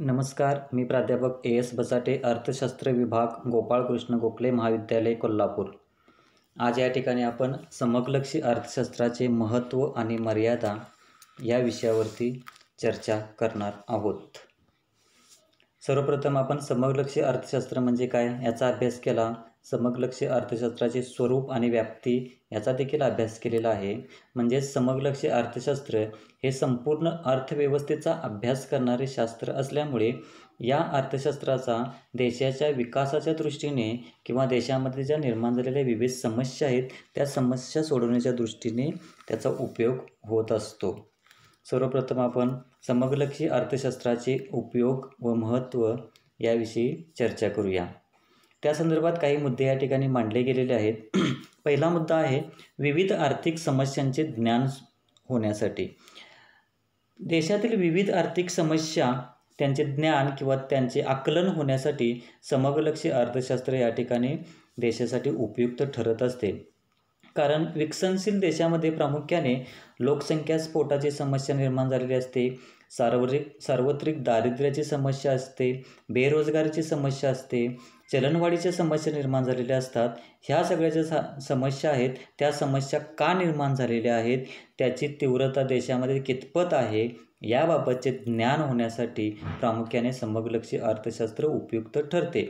नमस्कार मी प्राध्यापक A S बसाटे अर्थशास्त्र विभाग गोपाळकृष्ण गोखले महाविद्यालय कोल्हापूर आज या ठिकाणी आपण समकलक्षी अर्थशास्त्राचे महत्त्व आणि मर्यादा या विषयावरती चर्चा करणार आहोत सर्वप्रथम आपण समकलक्षी अर्थशास्त्र म्हणजे काय याचा अभ्यास केला समकलक्ष अर्थशास्त्राचे स्वरूप आणि व्याप्ती याचा देखील अभ्यास केलेला आहे म्हणजे समगलक्ष अर्थशास्त्र हे संपूर्ण अर्थव्यवस्थेचा अभ्यास करणारे शास्त्र असल्यामुळे या अर्थशास्त्राचा देशाच्या विकासाच्या दृष्टीने किंवा देशामध्ये ज्या निर्माण झालेल्या विविध समस्या आहेत त्या समस्या सोडवण्याच्या दृष्टीने त्याचा उपयोग होत असतो सर्वप्रथम आपण समग्रलक्षी अर्थशास्त्राचे उपयोग व महत्त्व याविषयी चर्चा करूया त्या संदर्भात काही मुद्दे या ठिकाणी मांडले गेलेले आहेत पहिला मुद्दा आहे विविध आर्थिक समस्यांचे ज्ञान होण्यासाठी देशातील विविध आर्थिक समस्या त्यांचे ज्ञान किंवा त्यांचे आकलन होण्यासाठी समग्रलक्षी अर्थशास्त्र या ठिकाणी देशासाठी उपयुक्त ठरत असते कारण विकसनशील देशामध्ये प्रामुख्याने लोकसंख्या स्फोटाची समस्या निर्माण झालेली असते सार्वजिक सार्वत्रिक दारिद्र्याची समस्या असते बेरोजगारीची समस्या असते चलनवाढीच्या समस्या निर्माण झालेल्या असतात ह्या सगळ्या ज्या समस्या आहेत त्या समस्या का निर्माण झालेल्या आहेत त्याची तीव्रता देशामध्ये कितपत आहे याबाबतचे ज्ञान होण्यासाठी प्रामुख्याने समकलक्षी अर्थशास्त्र उपयुक्त ठरते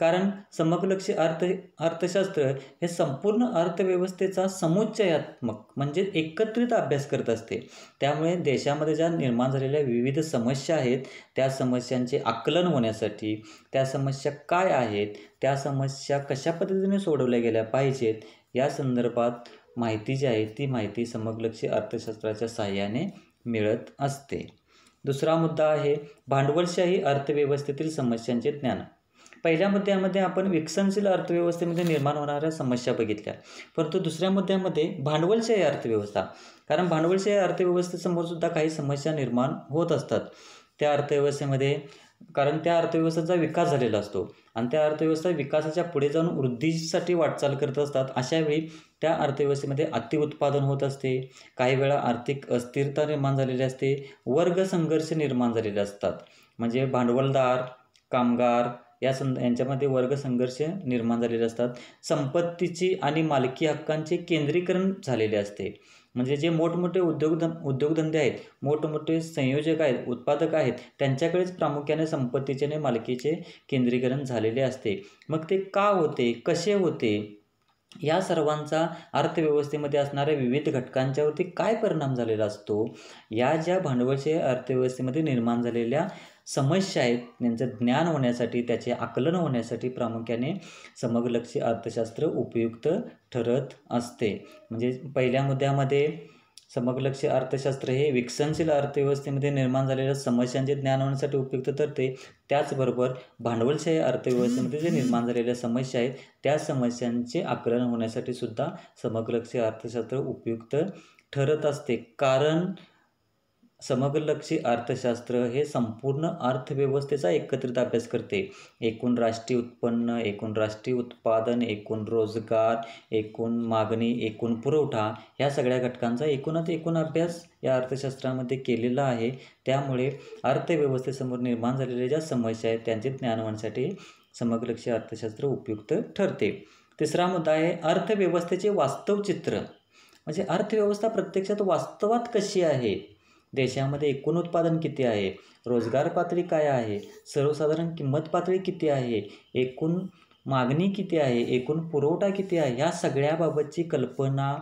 कारण समकलक्षी अर्थ अर्थशास्त्र हे संपूर्ण अर्थव्यवस्थेचा समुच्चयात्मक म्हणजे एकत्रित अभ्यास करत असते त्यामुळे देशामध्ये ज्या निर्माण झालेल्या विविध समस्या आहेत त्या समस्यांचे आकलन होण्यासाठी त्या समस्या काय आहेत त्या समस्या कशा पद्धतीने सोडवल्या गेल्या पाहिजेत या संदर्भात माहिती जी आहे ती माहिती समगलक्षी अर्थशास्त्राच्या सहाय्याने मिळत असते दुसरा मुद्दा आहे भांडवलशाही अर्थव्यवस्थेतील समस्यांचे ज्ञान पहिल्या मुद्द्यामध्ये आपण विकसनशील अर्थव्यवस्थेमध्ये निर्माण होणाऱ्या समस्या बघितल्या परंतु दुसऱ्या मुद्द्यामध्ये भांडवलशाही अर्थव्यवस्था कारण भांडवलशाही अर्थव्यवस्थेसमोर सुद्धा काही समस्या निर्माण होत असतात त्या अर्थव्यवस्थेमध्ये कारण त्या अर्थव्यवस्थेचा विकास झालेला असतो आणि त्या अर्थव्यवस्था विकासाच्या पुढे जाऊन वृद्धीसाठी वाटचाल करत असतात अशावेळी त्या अर्थव्यवस्थेमध्ये अतिउत्पादन होत असते काही वेळा आर्थिक अस्थिरता निर्माण झालेली असते वर्ग संघर्ष निर्माण झालेले असतात म्हणजे भांडवलदार कामगार या सं यांच्यामध्ये वर्ग संघर्ष निर्माण झालेले असतात संपत्तीची आणि मालकी हक्कांचे केंद्रीकरण झालेले असते म्हणजे जे मोठमोठे उद्योगध उद्योगधंदे आहेत मोठमोठे संयोजक आहेत उत्पादक आहेत त्यांच्याकडेच प्रामुख्याने संपत्तीचे आणि मालकीचे केंद्रीकरण झालेले असते मग ते का होते कसे होते या सर्वांचा अर्थव्यवस्थेमध्ये असणाऱ्या विविध घटकांच्यावरती काय परिणाम झालेला असतो या ज्या भांडवलशाही अर्थव्यवस्थेमध्ये निर्माण झालेल्या समस्या आहेत त्यांचं ज्ञान होण्यासाठी त्याचे आकलन होण्यासाठी प्रामुख्याने समग्रलक्षी अर्थशास्त्र उपयुक्त ठरत असते म्हणजे पहिल्या मुद्द्यामध्ये समग्रलक्ष अर्थशास्त्र हे विकसनशील अर्थव्यवस्थेमध्ये निर्माण झालेल्या समस्यांचे ज्ञान होण्यासाठी उपयुक्त ठरते त्याचबरोबर भांडवलशाही अर्थव्यवस्थेमध्ये जे निर्माण झालेल्या समस्या आहेत त्या समस्यांचे आकलन होण्यासाठी सुद्धा समग्रलक्ष अर्थशास्त्र उपयुक्त ठरत असते कारण समग्रलक्षी अर्थशास्त्र हे संपूर्ण अर्थव्यवस्थेचा एकत्रित अभ्यास करते एकूण राष्ट्रीय उत्पन्न एकूण राष्ट्रीय उत्पादन एकूण रोजगार एकूण मागणी एकूण पुरवठा ह्या सगळ्या घटकांचा एकूणच एकूण अभ्यास या अर्थशास्त्रामध्ये केलेला आहे त्यामुळे अर्थव्यवस्थेसमोर निर्माण झालेल्या ज्या समस्या आहेत त्यांचे ज्ञान समग्रलक्षी अर्थशास्त्र उपयुक्त ठरते तिसरा मुद्दा आहे अर्थव्यवस्थेचे वास्तव चित्र म्हणजे अर्थव्यवस्था प्रत्यक्षात वास्तवात कशी आहे देशामध्ये एकूण उत्पादन किती आहे रोजगार पातळी काय आहे सर्वसाधारण किंमत पातळी किती आहे एकूण मागणी किती आहे एकूण पुरवठा किती आहे ह्या सगळ्याबाबतची कल्पना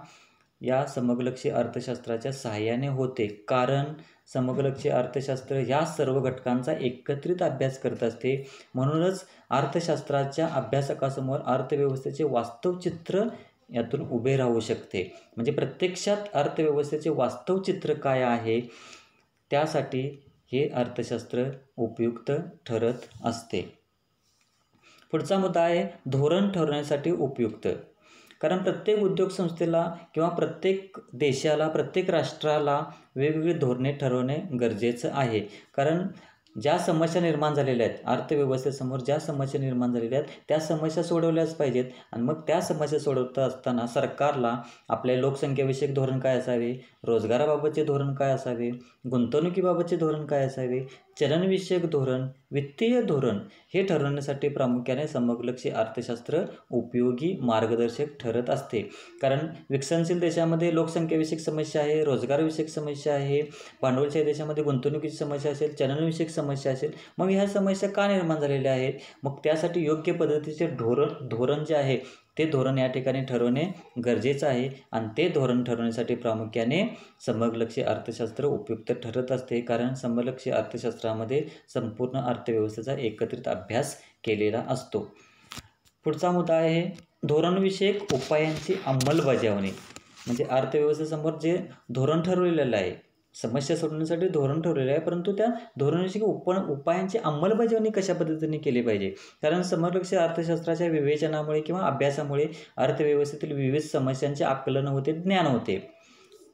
या समग्रलक्षी अर्थशास्त्राच्या सहाय्याने होते कारण समग्रलक्षी अर्थशास्त्र ह्या सर्व घटकांचा एकत्रित अभ्यास करत असते म्हणूनच अर्थशास्त्राच्या अभ्यासकासमोर अर्थव्यवस्थेचे वास्तव चित्र यातून उभे राहू शकते म्हणजे प्रत्यक्षात अर्थव्यवस्थेचे वास्तव चित्र काय आहे त्यासाठी हे अर्थशास्त्र उपयुक्त ठरत असते पुढचा मुद्दा आहे धोरण ठरवण्यासाठी उपयुक्त कारण प्रत्येक उद्योग संस्थेला किंवा प्रत्येक देशाला प्रत्येक राष्ट्राला वेगवेगळी धोरणे ठरवणे गरजेचं आहे कारण ज्या समस्या निर्माण झालेल्या आहेत अर्थव्यवस्थेसमोर ज्या समस्या निर्माण झालेल्या आहेत त्या समस्या सोडवल्याच पाहिजेत आणि मग त्या समस्या सोडवत असताना सरकारला आपल्या लोकसंख्याविषयक धोरण काय असावे रोजगाराबाबतचे धोरण काय असावे गुंतवणुकीबाबतचे धोरण काय असावे चलनविषयक धोरण वित्तीय धोरण हे ठरवण्यासाठी प्रामुख्याने समग्रलक्षी अर्थशास्त्र उपयोगी मार्गदर्शक ठरत असते कारण विकसनशील देशामध्ये लोकसंख्याविषयक समस्या आहे रोजगारविषयक समस्या आहे भांडवलशाही देशामध्ये गुंतवणुकीची समस्या असेल चलनविषयक समस्या असेल मग ह्या समस्या का निर्माण झालेल्या आहेत मग त्यासाठी योग्य पद्धतीचे धोरण धोरण जे आहे ते धोरण या ठिकाणी ठरवणे गरजेचं आहे आणि ते धोरण ठरवण्यासाठी प्रामुख्याने समलक्षी अर्थशास्त्र उपयुक्त ठरत असते कारण समलक्षी अर्थशास्त्रामध्ये संपूर्ण अर्थव्यवस्थेचा एकत्रित अभ्यास केलेला असतो पुढचा मुद्दा आहे धोरणविषयक उपायांची अंमलबजावणी म्हणजे अर्थव्यवस्थेसमोर जे धोरण ठरवलेलं आहे समस्या सोडवण्यासाठी धोरण ठेवलेलं आहे परंतु त्या धोरणाची उप उपायांची अंमलबजावणी कशा पद्धतीने केली पाहिजे कारण समरलक्ष अर्थशास्त्राच्या विवेचनामुळे किंवा अभ्यासामुळे अर्थव्यवस्थेतील विविध समस्यांचे आकलन होते ज्ञान होते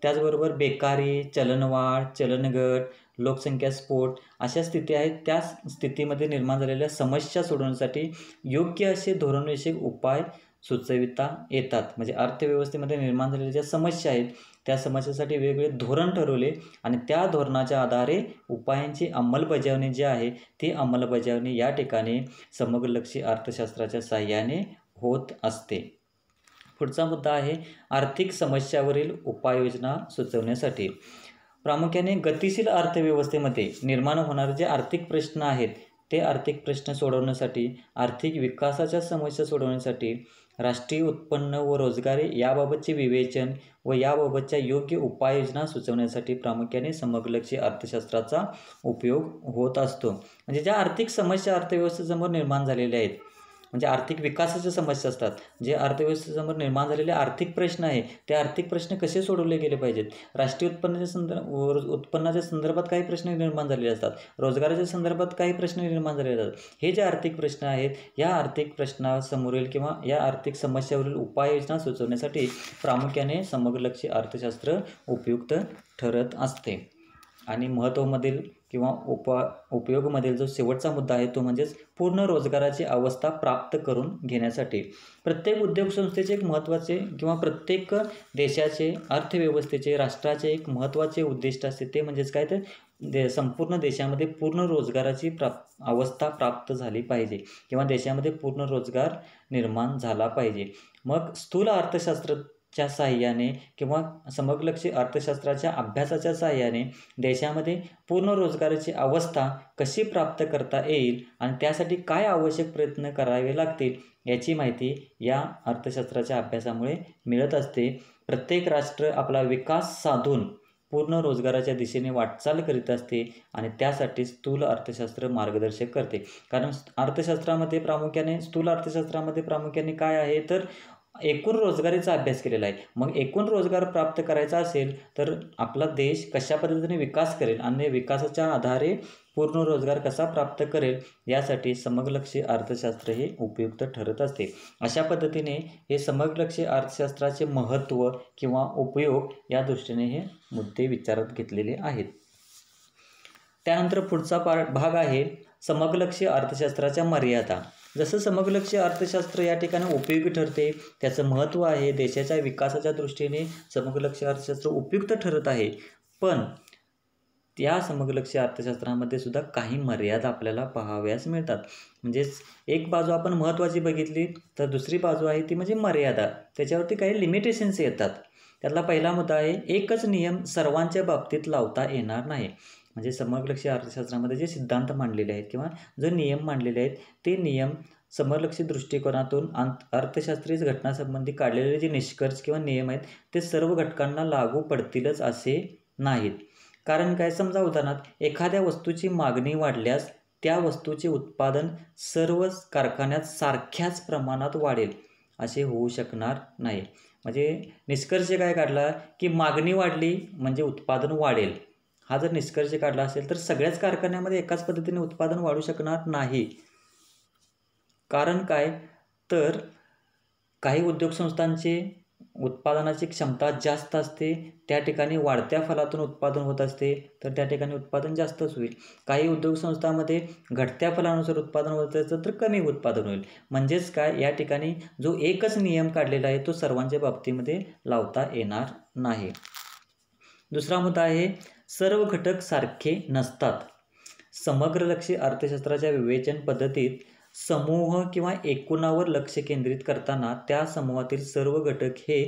त्याचबरोबर बेकारी चलनवाढ चलनगट लोकसंख्या स्फोट अशा स्थिती आहेत त्या स्थितीमध्ये निर्माण झालेल्या समस्या सोडवण्यासाठी योग्य असे धोरणविषयक उपाय सुचविता येतात म्हणजे अर्थव्यवस्थेमध्ये निर्माण झालेल्या ज्या समस्या आहेत त्या समस्येसाठी वेगवेगळे धोरण ठरवले आणि त्या धोरणाच्या आधारे उपायांची अंमलबजावणी जी आहे ती अंमलबजावणी या ठिकाणी समग्रलक्षी अर्थशास्त्राच्या सहाय्याने होत असते पुढचा मुद्दा आहे आर्थिक समस्यावरील उपाययोजना सुचवण्यासाठी प्रामुख्याने गतिशील अर्थव्यवस्थेमध्ये निर्माण होणारे जे आर्थिक प्रश्न आहेत ते आर्थिक प्रश्न सोडवण्यासाठी आर्थिक विकासाच्या समस्या सोडवण्यासाठी राष्ट्रीय उत्पन्न व रोजगारी याबाबतचे विवेचन व याबाबतच्या योग्य उपाययोजना सुचवण्यासाठी प्रामुख्याने समग्रलक्षी अर्थशास्त्राचा उपयोग होत असतो म्हणजे ज्या आर्थिक समस्या अर्थव्यवस्थेसमोर निर्माण झालेल्या आहेत म्हणजे आर्थिक विकासाच्या समस्या असतात जे अर्थव्यवस्थेसमोर निर्माण झालेले आर्थिक प्रश्न आहे ते आर्थिक प्रश्न कसे सोडवले गेले पाहिजेत राष्ट्रीय उत्पन्नाच्या संदर्भ उत्पन्नाच्या संदर्भात काही प्रश्न निर्माण झालेले असतात रोजगाराच्या संदर्भात काही प्रश्न निर्माण झालेले असतात हे जे आर्थिक प्रश्न आहेत या आर्थिक प्रश्नासमोरील किंवा या आर्थिक समस्यावरील उपाययोजना सुचवण्यासाठी प्रामुख्याने समग्र अर्थशास्त्र उपयुक्त ठरत असते आणि महत्त्वामधील किंवा उप उपयोगमधील जो शेवटचा मुद्दा आहे तो म्हणजेच पूर्ण रोजगाराची अवस्था प्राप्त करून घेण्यासाठी प्रत्येक उद्योगसंस्थेचे एक महत्त्वाचे किंवा प्रत्येक देशाचे अर्थव्यवस्थेचे राष्ट्राचे एक महत्त्वाचे उद्दिष्ट असते ते म्हणजेच काय तर दे संपूर्ण देशामध्ये पूर्ण रोजगाराची प्राप अवस्था प्राप्त झाली पाहिजे किंवा देशामध्ये पूर्ण रोजगार निर्माण झाला पाहिजे मग स्थूल अर्थशास्त्र च्या साह्याने किंवा समग्रलक्षी अर्थशास्त्राच्या अभ्यासाच्या साह्याने देशामध्ये पूर्ण रोजगाराची अवस्था कशी प्राप्त करता येईल आणि त्यासाठी काय आवश्यक प्रयत्न करावे लागतील याची माहिती या अर्थशास्त्राच्या अभ्यासामुळे मिळत असते प्रत्येक राष्ट्र आपला विकास साधून पूर्ण रोजगाराच्या दिशेने वाटचाल करीत असते आणि त्यासाठी स्थूल अर्थशास्त्र मार्गदर्शक करते कारण अर्थशास्त्रामध्ये प्रामुख्याने स्थूल अर्थशास्त्रामध्ये प्रामुख्याने काय आहे तर एकूण रोजगारीचा अभ्यास केलेला आहे मग एकूण रोजगार प्राप्त करायचा असेल तर आपला देश कशा पद्धतीने विकास करेल आणि विकासाच्या आधारे पूर्ण रोजगार कसा प्राप्त करेल यासाठी समगलक्षी अर्थशास्त्र हे उपयुक्त ठरत असते अशा पद्धतीने हे समग्रलक्षी अर्थशास्त्राचे महत्त्व किंवा उपयोग या दृष्टीने हे मुद्दे विचारात घेतलेले आहेत त्यानंतर पुढचा भाग आहे समग्रलक्षी अर्थशास्त्राच्या मर्यादा जसं समकलक्ष अर्थशास्त्र या ठिकाणी उपयोगी ठरते त्याचं महत्त्व आहे देशाच्या विकासाच्या दृष्टीने समकलक्ष अर्थशास्त्र उपयुक्त ठरत आहे पण त्या समकलक्ष अर्थशास्त्रामध्ये सुद्धा काही मर्यादा आपल्याला पाहाव्यास मिळतात म्हणजेच एक बाजू आपण महत्त्वाची बघितली तर दुसरी बाजू आहे ती म्हणजे मर्यादा त्याच्यावरती काही लिमिटेशन्स येतात त्यातला पहिला मुद्दा आहे एकच नियम सर्वांच्या बाबतीत लावता येणार नाही म्हणजे समग्रलक्षी अर्थशास्त्रामध्ये जे सिद्धांत मांडलेले आहेत किंवा जे नियम मांडलेले आहेत ते नियम समरलक्षी दृष्टिकोनातून अंत अर्थशास्त्रीय घटनासंबंधी काढलेले जे निष्कर्ष किंवा नियम आहेत ते सर्व घटकांना लागू पडतीलच असे नाहीत कारण काय समजा उदाहरणार्थ एखाद्या वस्तूची मागणी वाढल्यास त्या वस्तूचे उत्पादन सर्व कारखान्यात सारख्याच प्रमाणात वाढेल असे होऊ शकणार नाही म्हणजे निष्कर्ष काय काढला की मागणी वाढली म्हणजे उत्पादन वाढेल हा जर निष्कर्ष काढला असेल तर सगळ्याच कारखान्यामध्ये एकाच पद्धतीने उत्पादन वाढू शकणार नाही कारण काय तर काही उद्योगसंस्थांचे उत्पादनाची क्षमता जास्त असते त्या ठिकाणी वाढत्या फलातून उत्पादन होत असते तर त्या ठिकाणी उत्पादन जास्तच होईल काही उद्योगसंस्थांमध्ये घटत्या फलानुसार उत्पादन होत असतं तर कमी उत्पादन होईल म्हणजेच काय या ठिकाणी जो एकच नियम काढलेला आहे तो सर्वांच्या बाबतीमध्ये लावता येणार नाही दुसरा मुद्दा आहे सर्व घटक सारखे नसतात समग्र लक्ष अर्थशास्त्राच्या विवेचन पद्धतीत समूह किंवा एकूणावर लक्ष केंद्रित करताना त्या समूहातील सर्व घटक हे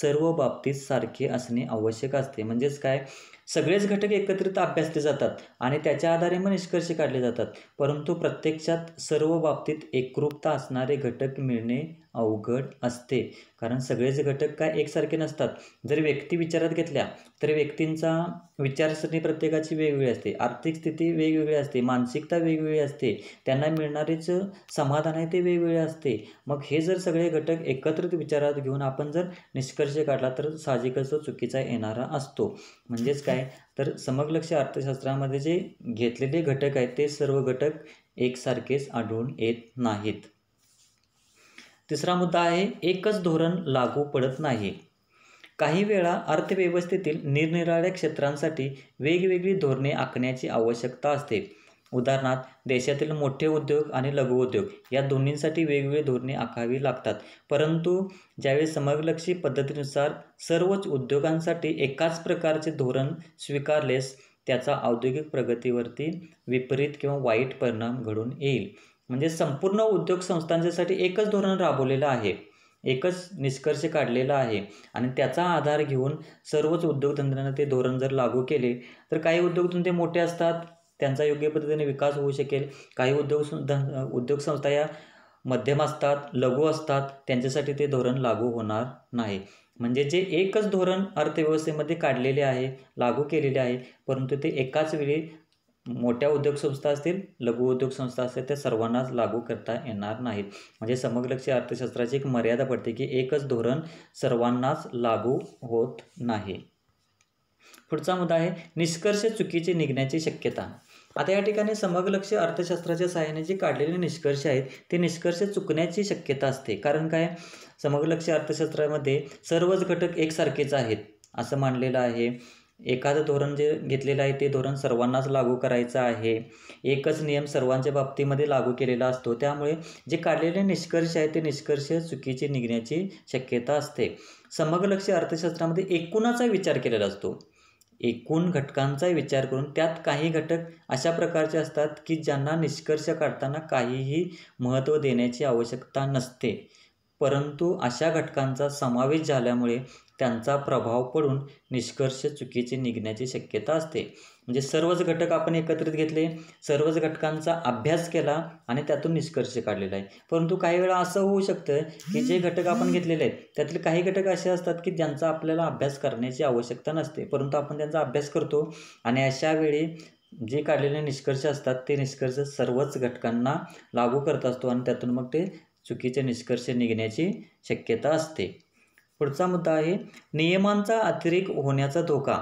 सर्व बाबतीत सारखे असणे आवश्यक असते म्हणजेच काय सगळेच घटक एकत्रित अभ्यासले जातात आणि त्याच्या आधारे मग निष्कर्ष काढले जातात परंतु प्रत्यक्षात सर्व बाबतीत एकरूपता असणारे घटक मिळणे अवघड असते कारण सगळेच घटक काय एकसारखे नसतात जर व्यक्ती विचारात घेतल्या तर व्यक्तींचा विचारसरणी प्रत्येकाची वेगवेगळी असते आर्थिक स्थिती वेगवेगळी असते मानसिकता वेगवेगळी असते त्यांना मिळणारेच समाधान आहे ते वेगवेगळे असते मग हे जर सगळे घटक एकत्रित विचारात घेऊन आपण जर निष्कर्ष काढला तर साहजिकच चुकीचा येणारा असतो म्हणजेच काय तर समगलक्ष अर्थशास्त्रामध्ये जे घेतलेले घटक आहेत ते सर्व घटक एकसारखेच आढळून येत नाहीत तिसरा मुद्दा आहे एकच धोरण लागू पडत नाही काही वेळा अर्थव्यवस्थेतील निरनिराळ्या क्षेत्रांसाठी वेगवेगळी धोरणे आखण्याची आवश्यकता असते उदाहरणार्थ देशातील मोठे उद्योग आणि लघुउद्योग या दोन्हींसाठी वेगवेगळी धोरणे आखावी लागतात परंतु ज्यावेळी समग्रलक्षी पद्धतीनुसार सर्वच उद्योगांसाठी एकाच प्रकारचे धोरण स्वीकारलेस त्याचा औद्योगिक प्रगतीवरती विपरीत किंवा वाईट परिणाम घडून येईल म्हणजे संपूर्ण उद्योग संस्थांच्यासाठी एकच धोरण राबवलेलं आहे एकच निष्कर्ष काढलेला आहे आणि त्याचा आधार घेऊन सर्वच उद्योगधंद्यांना ते धोरण जर लागू केले तर काही उद्योगधंदे मोठे असतात त्यांचा योग्य पद्धतीने विकास होऊ शकेल काही उद्योग उद्योगसंस्था या मध्यम असतात लघु असतात त्यांच्यासाठी ते धोरण लागू होणार नाही म्हणजे जे एकच धोरण अर्थव्यवस्थेमध्ये काढलेले आहे लागू केलेले आहे परंतु ते एकाच वेळी मोठ्या संस्था असतील लघु उद्योग संस्था असतील त्या सर्वांनाच लागू करता येणार नाहीत म्हणजे समग्रलक्षी अर्थशास्त्राची एक मर्यादा पडते की एकच धोरण सर्वांनाच लागू होत नाही पुढचा मुद्दा आहे निष्कर्ष चुकीचे निघण्याची शक्यता आता या ठिकाणी समग्रलक्ष अर्थशास्त्राच्या सहाय्याने जे काढलेले निष्कर्ष आहेत ते निष्कर्ष चुकण्याची शक्यता असते कारण काय समग्रलक्ष अर्थशास्त्रामध्ये सर्वच घटक एकसारखेच आहेत असं मानलेलं आहे एखादं धोरण जे घेतलेलं आहे ते धोरण सर्वांनाच लागू करायचं आहे एकच नियम सर्वांच्या बाबतीमध्ये लागू केलेला असतो त्यामुळे जे काढलेले निष्कर्ष आहे ते निष्कर्ष चुकीचे निघण्याची शक्यता असते समग्र लक्ष अर्थशास्त्रामध्ये एकूणाचा विचार केलेला असतो एकूण घटकांचा विचार करून त्यात काही घटक अशा प्रकारचे असतात की ज्यांना निष्कर्ष काढताना काहीही महत्त्व देण्याची आवश्यकता नसते परंतु अशा घटकांचा समावेश झाल्यामुळे त्यांचा प्रभाव पडून निष्कर्ष चुकीचे निघण्याची शक्यता असते म्हणजे सर्वच घटक आपण एकत्रित घेतले सर्वच घटकांचा अभ्यास केला आणि त्यातून निष्कर्ष काढलेला आहे परंतु काही वेळा असं होऊ शकतं की जे घटक आपण घेतलेले आहेत त्यातले काही घटक असे असतात की ज्यांचा आपल्याला अभ्यास करण्याची आवश्यकता नसते परंतु आपण त्यांचा अभ्यास करतो आणि अशा वेळी जे काढलेले निष्कर्ष असतात ते निष्कर्ष सर्वच घटकांना लागू करत असतो आणि त्यातून मग ते चुकीचे निष्कर्ष निघण्याची शक्यता असते पुढचा मुद्दा आहे नियमांचा अतिरेक होण्याचा धोका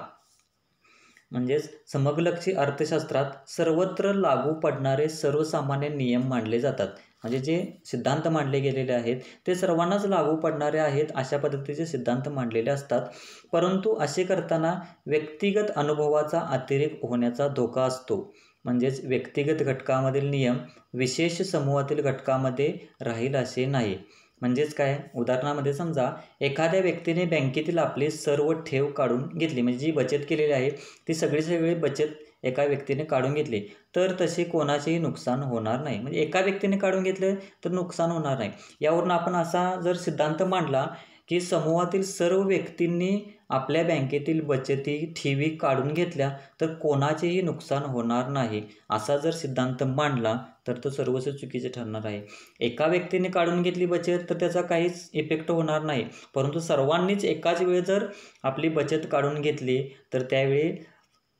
म्हणजेच समगलक्षी अर्थशास्त्रात सर्वत्र लागू पडणारे सर्वसामान्य नियम मांडले जातात म्हणजे जे सिद्धांत मांडले गेलेले आहेत ते सर्वांनाच लागू पडणारे आहेत अशा पद्धतीचे सिद्धांत मांडलेले असतात परंतु असे करताना व्यक्तिगत अनुभवाचा अतिरेक होण्याचा धोका असतो म्हणजेच व्यक्तिगत घटकामधील नियम विशेष समूहातील घटकामध्ये राहील असे नाही म्हणजेच काय उदाहरणामध्ये समजा एखाद्या व्यक्तीने बँकेतील आपली सर्व ठेव काढून घेतली म्हणजे जी बचत केलेली आहे ती सगळी सगळी बचत एका व्यक्तीने काढून घेतली तर तसे कोणाचेही नुकसान होणार नाही म्हणजे एका व्यक्तीने काढून घेतले तर नुकसान होणार नाही यावरून आपण असा जर सिद्धांत मांडला की समूहातील सर्व व्यक्तींनी आपल्या बँकेतील बचती ठेवी काढून घेतल्या तर कोणाचेही नुकसान होणार नाही असा जर सिद्धांत मांडला तर तो सर्वच चुकीचे ठरणार आहे एका व्यक्तीने काढून घेतली बचत तर त्याचा काहीच इफेक्ट होणार नाही परंतु सर्वांनीच एकाच वेळी जर आपली बचत काढून घेतली तर त्यावेळी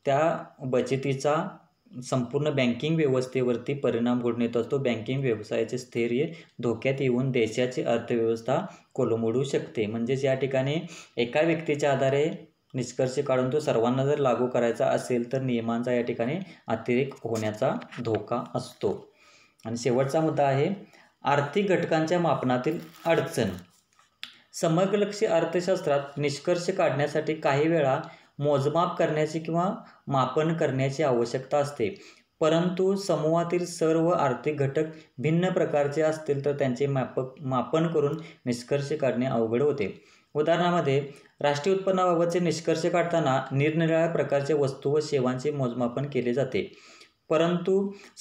त्या बचतीचा संपूर्ण बँकिंग व्यवस्थेवरती परिणाम घडून येत असतो बँकिंग व्यवसायाचे स्थैर्य धोक्यात येऊन देशाची अर्थव्यवस्था कोलमडू शकते म्हणजेच या ठिकाणी एका व्यक्तीच्या आधारे निष्कर्ष काढून तो सर्वांना जर लागू करायचा असेल तर नियमांचा या ठिकाणी अतिरेक होण्याचा धोका असतो आणि शेवटचा मुद्दा आहे आर्थिक घटकांच्या मापनातील अडचण समग्रलक्षी अर्थशास्त्रात निष्कर्ष काढण्यासाठी काही वेळा मोजमाप करण्याची किंवा मापन करण्याची आवश्यकता असते परंतु समूहातील सर्व आर्थिक घटक भिन्न प्रकारचे असतील तर त्यांचे मापक मापन करून निष्कर्ष काढणे अवघड होते उदाहरणामध्ये राष्ट्रीय उत्पन्नाबाबतचे निष्कर्ष काढताना निरनिराळ्या प्रकारच्या वस्तू व सेवांचे मोजमापन केले जाते परंतु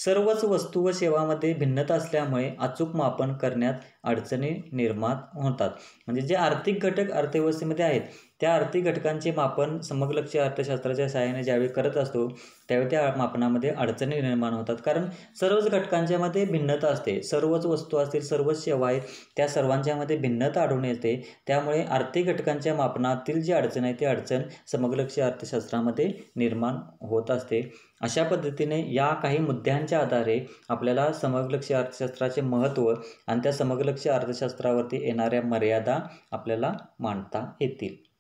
सर्वच वस्तू व सेवामध्ये भिन्नता असल्यामुळे अचूक मापन करण्यात अडचणी निर्माण होतात म्हणजे जे आर्थिक घटक अर्थव्यवस्थेमध्ये आहेत त्या आर्थिक घटकांचे मापन समकलक्ष अर्थशास्त्राच्या सहाय्याने ज्यावेळी करत असतो त्यावेळी त्या मापनामध्ये अडचणी निर्माण होतात कारण सर्वच घटकांच्यामध्ये भिन्नता असते सर्वच वस्तू असतील सर्वच सेवा आहेत त्या सर्वांच्यामध्ये भिन्नता आढळून येते त्यामुळे आर्थिक घटकांच्या मापनातील जी अडचण आहे ती अडचण समग्रलक्षी अर्थशास्त्रामध्ये निर्माण होत असते अशा पद्धतीने या काही मुद्द्यांच्या आधारे आपल्याला समकलक्ष अर्थशास्त्राचे महत्त्व आणि त्या समकलक्ष अर्थशास्त्रावरती येणाऱ्या मर्यादा आपल्याला मांडता येतील